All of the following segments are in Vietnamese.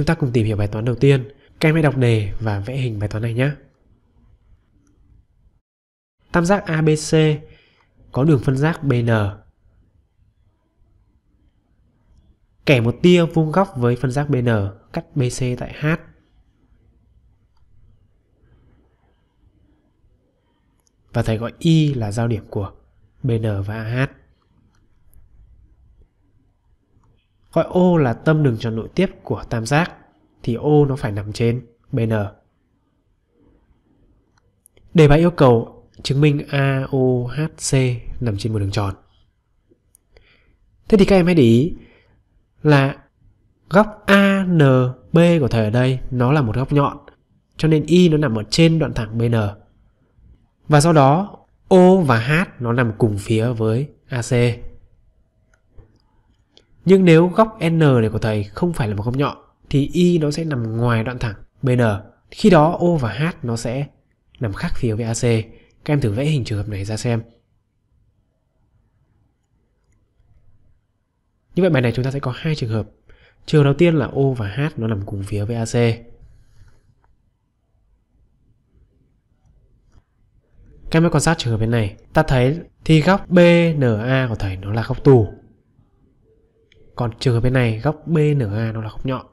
Chúng ta cùng tìm hiểu bài toán đầu tiên. Các em hãy đọc đề và vẽ hình bài toán này nhé. Tam giác ABC có đường phân giác BN. Kẻ một tia vuông góc với phân giác BN, cắt BC tại H. Và thầy gọi Y là giao điểm của BN và AH. Gọi O là tâm đường tròn nội tiếp của tam giác thì ô nó phải nằm trên BN. Đề bài yêu cầu chứng minh AOHC nằm trên một đường tròn. Thế thì các em hãy để ý là góc ANB của thầy ở đây nó là một góc nhọn cho nên Y nó nằm ở trên đoạn thẳng BN. Và sau đó O và H nó nằm cùng phía với AC. Nhưng nếu góc N này của thầy không phải là một góc nhọn thì y nó sẽ nằm ngoài đoạn thẳng bn khi đó o và h nó sẽ nằm khác phía với ac các em thử vẽ hình trường hợp này ra xem như vậy bài này chúng ta sẽ có hai trường hợp trường đầu tiên là o và h nó nằm cùng phía với ac Các em hãy quan sát trường hợp bên này Ta thấy thì góc BNA của thầy nó là góc tù Còn trường hợp bên này góc BNA nó là góc nhọn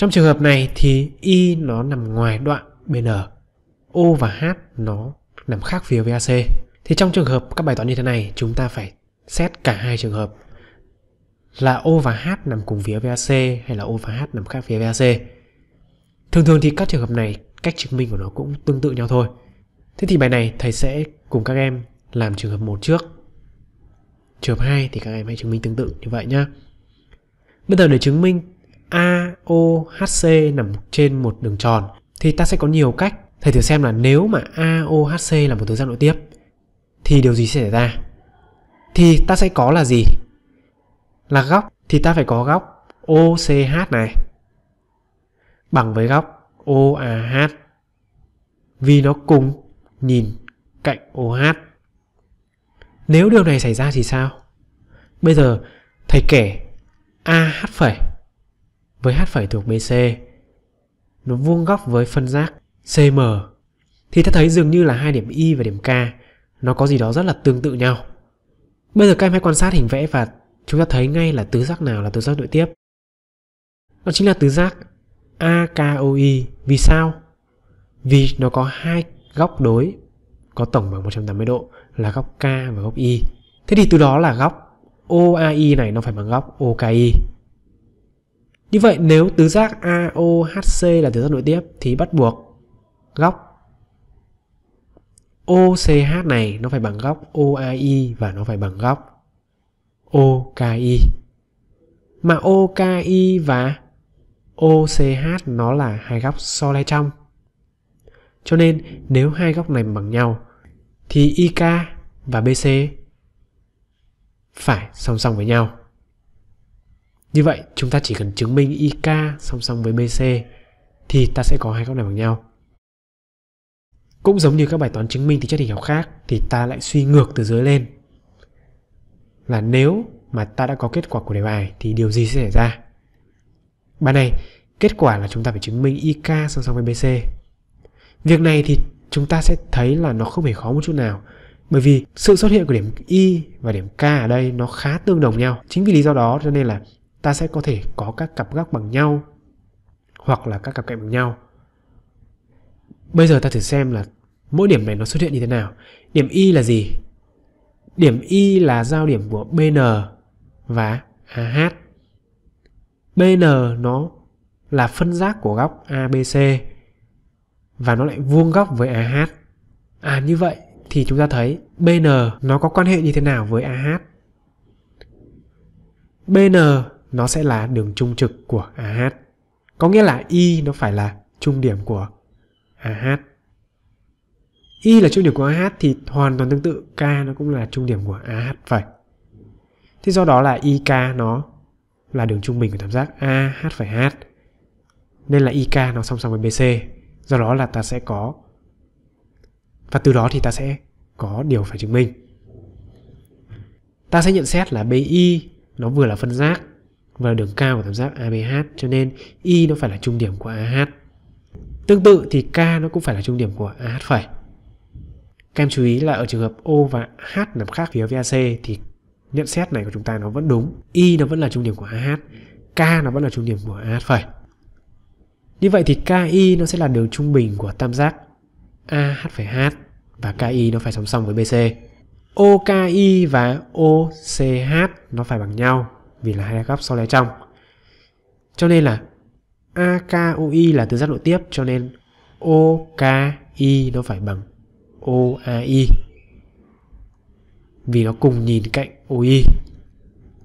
Trong trường hợp này thì Y nó nằm ngoài đoạn BN, O và H nó nằm khác phía với AC. Thì trong trường hợp các bài toán như thế này chúng ta phải xét cả hai trường hợp là O và H nằm cùng phía với AC hay là O và H nằm khác phía với AC. Thường thường thì các trường hợp này cách chứng minh của nó cũng tương tự nhau thôi. Thế thì bài này thầy sẽ cùng các em làm trường hợp 1 trước. Trường hợp 2 thì các em hãy chứng minh tương tự như vậy nhé. Bây giờ để chứng minh AOHC nằm trên một đường tròn thì ta sẽ có nhiều cách. Thầy thử xem là nếu mà AOHC là một tứ giác nội tiếp thì điều gì sẽ xảy ra? Thì ta sẽ có là gì? Là góc thì ta phải có góc OCH này bằng với góc OAH vì nó cùng nhìn cạnh OH. Nếu điều này xảy ra thì sao? Bây giờ thầy kể AH phẩy với H phẩy thuộc BC. Nó vuông góc với phân giác CM. Thì ta thấy dường như là hai điểm Y và điểm K nó có gì đó rất là tương tự nhau. Bây giờ các em hãy quan sát hình vẽ và chúng ta thấy ngay là tứ giác nào là tứ giác nội tiếp. Đó chính là tứ giác AKOI. Vì sao? Vì nó có hai góc đối có tổng bằng 180 độ là góc K và góc Y. Thế thì từ đó là góc OAI này nó phải bằng góc OKI. Như vậy nếu tứ giác AOHC là tứ giác nội tiếp thì bắt buộc góc OCH này nó phải bằng góc OAI và nó phải bằng góc OKI. Mà OKI và OCH nó là hai góc so le trong. Cho nên nếu hai góc này bằng nhau thì IK và BC phải song song với nhau. Như vậy chúng ta chỉ cần chứng minh IK song song với BC thì ta sẽ có hai góc này bằng nhau. Cũng giống như các bài toán chứng minh tính chất hình học khác thì ta lại suy ngược từ dưới lên. Là nếu mà ta đã có kết quả của đề bài thì điều gì sẽ xảy ra? Bài này, kết quả là chúng ta phải chứng minh IK song song với BC. Việc này thì chúng ta sẽ thấy là nó không hề khó một chút nào bởi vì sự xuất hiện của điểm Y và điểm K ở đây nó khá tương đồng nhau. Chính vì lý do đó cho nên là ta sẽ có thể có các cặp góc bằng nhau hoặc là các cặp cạnh bằng nhau. Bây giờ ta thử xem là mỗi điểm này nó xuất hiện như thế nào. Điểm Y là gì? Điểm Y là giao điểm của BN và AH. BN nó là phân giác của góc ABC và nó lại vuông góc với AH. À như vậy thì chúng ta thấy BN nó có quan hệ như thế nào với AH? BN nó sẽ là đường trung trực của AH. Có nghĩa là Y nó phải là trung điểm của AH. Y là trung điểm của AH thì hoàn toàn tương tự K nó cũng là trung điểm của AH vậy Thế do đó là IK nó là đường trung bình của tam giác AH phải H. Nên là IK nó song song với BC. Do đó là ta sẽ có và từ đó thì ta sẽ có điều phải chứng minh. Ta sẽ nhận xét là BI nó vừa là phân giác và đường cao của tam giác ABH cho nên Y nó phải là trung điểm của AH. Tương tự thì K nó cũng phải là trung điểm của AH phải. Các em chú ý là ở trường hợp O và H nằm khác phía VAC thì nhận xét này của chúng ta nó vẫn đúng. Y nó vẫn là trung điểm của AH, K nó vẫn là trung điểm của AH phải. Như vậy thì KI nó sẽ là đường trung bình của tam giác AH' và KI nó phải song song với BC. OKI và OCH nó phải bằng nhau vì là hai góc so lấy trong cho nên là AKOI là tứ giác nội tiếp cho nên OKI nó phải bằng OAI vì nó cùng nhìn cạnh OI.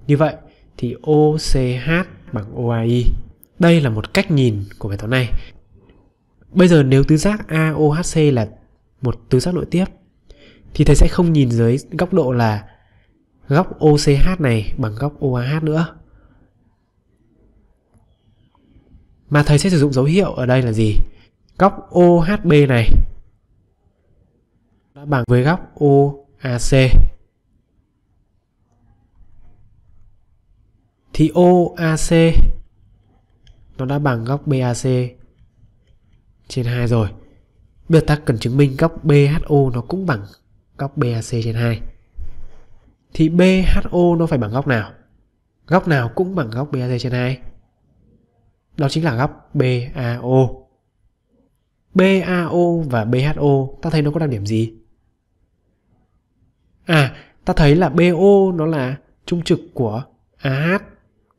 Như vậy thì OCH bằng OAI. Đây là một cách nhìn của bài toán này. Bây giờ nếu tứ giác AOHC là một tứ giác nội tiếp thì thầy sẽ không nhìn dưới góc độ là góc OCH này bằng góc OAH nữa. Mà thầy sẽ sử dụng dấu hiệu ở đây là gì? Góc OHB này đã bằng với góc OAC. Thì OAC nó đã bằng góc BAC trên 2 rồi. Bây giờ ta cần chứng minh góc BHO nó cũng bằng góc BAC trên 2 thì BHO nó phải bằng góc nào? Góc nào cũng bằng góc BAC trên 2. Đó chính là góc BAO. BAO và BHO ta thấy nó có đặc điểm gì? À, ta thấy là BO nó là trung trực của AH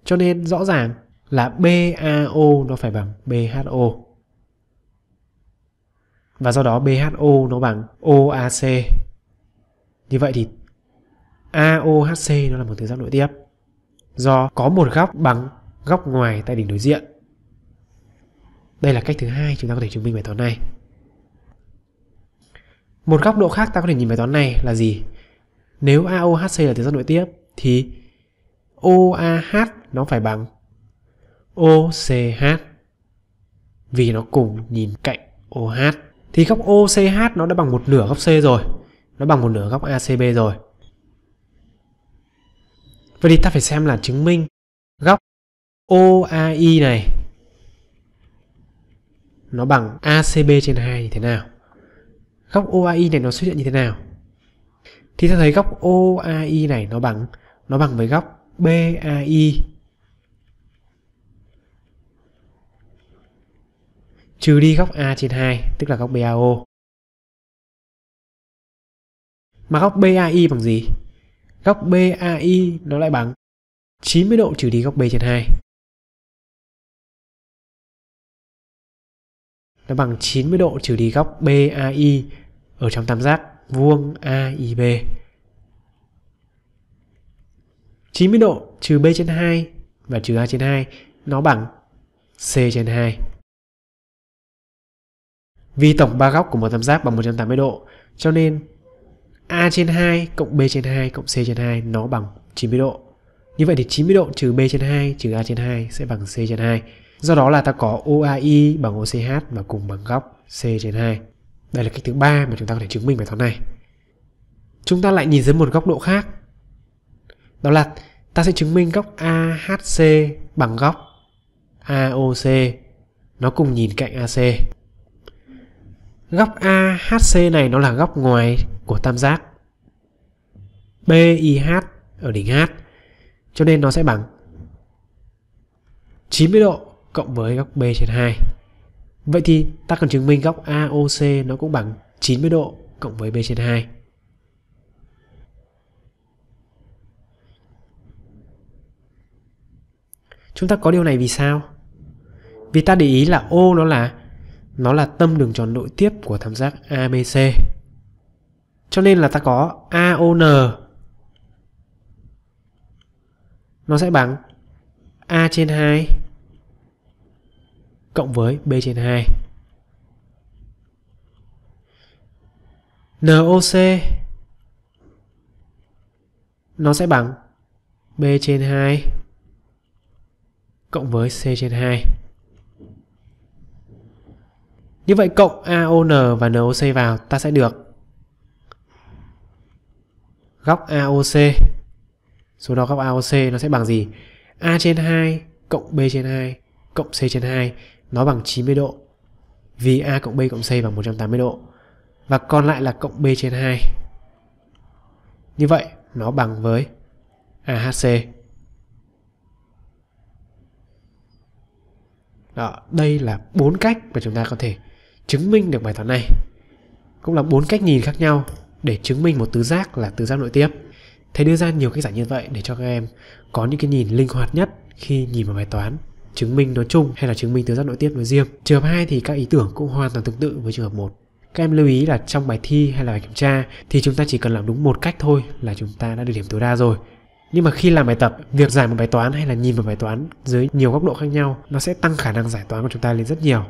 cho nên rõ ràng là BAO nó phải bằng BHO. Và do đó BHO nó bằng OAC. Như vậy thì AOHC nó là một tứ giác nội tiếp do có một góc bằng góc ngoài tại đỉnh đối diện. Đây là cách thứ hai chúng ta có thể chứng minh bài toán này. Một góc độ khác ta có thể nhìn bài toán này là gì? Nếu AOHC là tứ giác nội tiếp thì OAH nó phải bằng OCH vì nó cùng nhìn cạnh OH. Thì góc OCH nó đã bằng một nửa góc C rồi, nó bằng một nửa góc ACB rồi. Vậy thì ta phải xem là chứng minh góc OAI này nó bằng ACB trên 2 như thế nào. Góc OAI này nó xuất hiện như thế nào? Thì ta thấy góc OAI này nó bằng nó bằng với góc BAI trừ đi góc A trên 2 tức là góc BAO. Mà góc BAI bằng gì? góc BAI nó lại bằng 90 độ trừ đi góc B trên 2. Nó bằng 90 độ trừ đi góc BAI ở trong tam giác vuông AIB. 90 độ trừ B trên 2 và trừ A trên 2 nó bằng C trên 2. Vì tổng ba góc của một tam giác bằng 180 độ, cho nên A trên 2 cộng B trên 2 cộng C trên 2 nó bằng 90 độ. Như vậy thì 90 độ trừ B trên 2 trừ A trên 2 sẽ bằng C trên 2. Do đó là ta có OAI bằng OCH và cùng bằng góc C trên 2. Đây là cách thứ ba mà chúng ta có thể chứng minh bài toán này. Chúng ta lại nhìn dưới một góc độ khác. Đó là ta sẽ chứng minh góc AHC bằng góc AOC nó cùng nhìn cạnh AC. Góc AHC này nó là góc ngoài của tam giác BIH ở đỉnh H cho nên nó sẽ bằng 90 độ cộng với góc B trên 2 Vậy thì ta cần chứng minh góc AOC nó cũng bằng 90 độ cộng với B trên 2 Chúng ta có điều này vì sao? Vì ta để ý là O nó là nó là tâm đường tròn nội tiếp của tam giác ABC cho nên là ta có AON nó sẽ bằng A trên 2 cộng với B trên 2 NOC nó sẽ bằng B trên 2 cộng với C trên 2 như vậy cộng AON và NOC vào ta sẽ được góc AOC số đo góc AOC nó sẽ bằng gì A trên 2 cộng B trên 2 cộng C trên 2 nó bằng 90 độ vì A cộng B cộng C bằng 180 độ và còn lại là cộng B trên 2 như vậy nó bằng với AHC Đó, đây là bốn cách mà chúng ta có thể chứng minh được bài toán này cũng là bốn cách nhìn khác nhau để chứng minh một tứ giác là tứ giác nội tiếp. Thầy đưa ra nhiều cách giải như vậy để cho các em có những cái nhìn linh hoạt nhất khi nhìn vào bài toán chứng minh nói chung hay là chứng minh tứ giác nội tiếp nói riêng. Trường hợp 2 thì các ý tưởng cũng hoàn toàn tương tự với trường hợp 1. Các em lưu ý là trong bài thi hay là bài kiểm tra thì chúng ta chỉ cần làm đúng một cách thôi là chúng ta đã được điểm tối đa rồi. Nhưng mà khi làm bài tập, việc giải một bài toán hay là nhìn vào bài toán dưới nhiều góc độ khác nhau nó sẽ tăng khả năng giải toán của chúng ta lên rất nhiều.